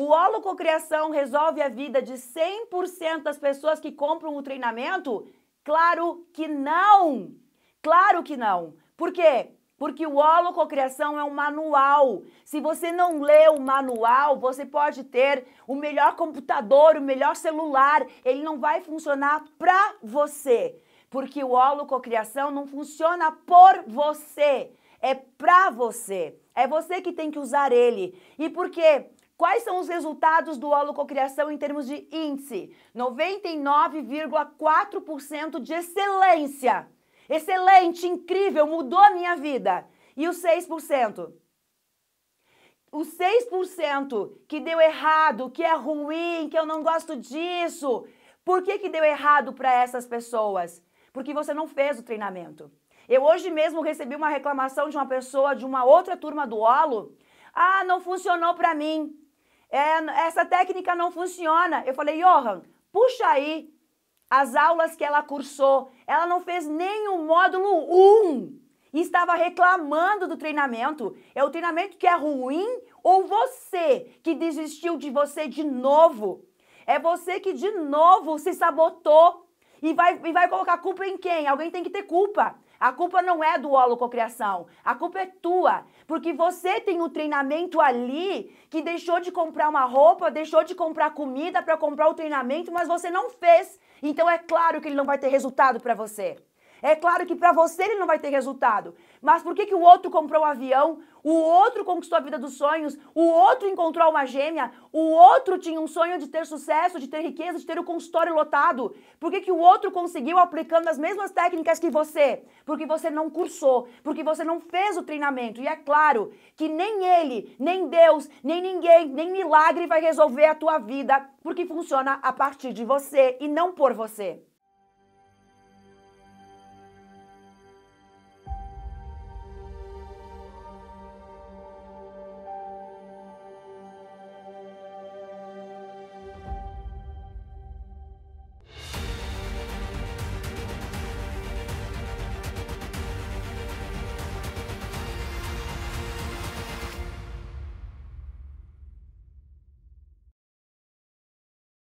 O Holococriação resolve a vida de 100% das pessoas que compram o treinamento? Claro que não! Claro que não! Por quê? Porque o Holococriação é um manual. Se você não lê o manual, você pode ter o melhor computador, o melhor celular, ele não vai funcionar para você. Porque o Holococriação não funciona por você, é para você. É você que tem que usar ele. E por quê? Quais são os resultados do holococriação em termos de índice? 99,4% de excelência. Excelente, incrível, mudou a minha vida. E os 6%? Os 6% que deu errado, que é ruim, que eu não gosto disso. Por que, que deu errado para essas pessoas? Porque você não fez o treinamento. Eu hoje mesmo recebi uma reclamação de uma pessoa de uma outra turma do Olo. Ah, não funcionou para mim é, essa técnica não funciona. Eu falei, Johan, puxa aí as aulas que ela cursou. Ela não fez nem o módulo 1 um, e estava reclamando do treinamento. É o treinamento que é ruim ou você que desistiu de você de novo? É você que de novo se sabotou e vai, e vai colocar culpa em quem? Alguém tem que ter culpa. A culpa não é do holococriação, a culpa é tua, porque você tem um treinamento ali que deixou de comprar uma roupa, deixou de comprar comida para comprar o treinamento, mas você não fez. Então é claro que ele não vai ter resultado para você. É claro que para você ele não vai ter resultado. Mas por que, que o outro comprou um avião? O outro conquistou a vida dos sonhos? O outro encontrou uma gêmea? O outro tinha um sonho de ter sucesso, de ter riqueza, de ter o consultório lotado? Por que, que o outro conseguiu aplicando as mesmas técnicas que você? Porque você não cursou, porque você não fez o treinamento. E é claro que nem ele, nem Deus, nem ninguém, nem milagre vai resolver a tua vida, porque funciona a partir de você e não por você.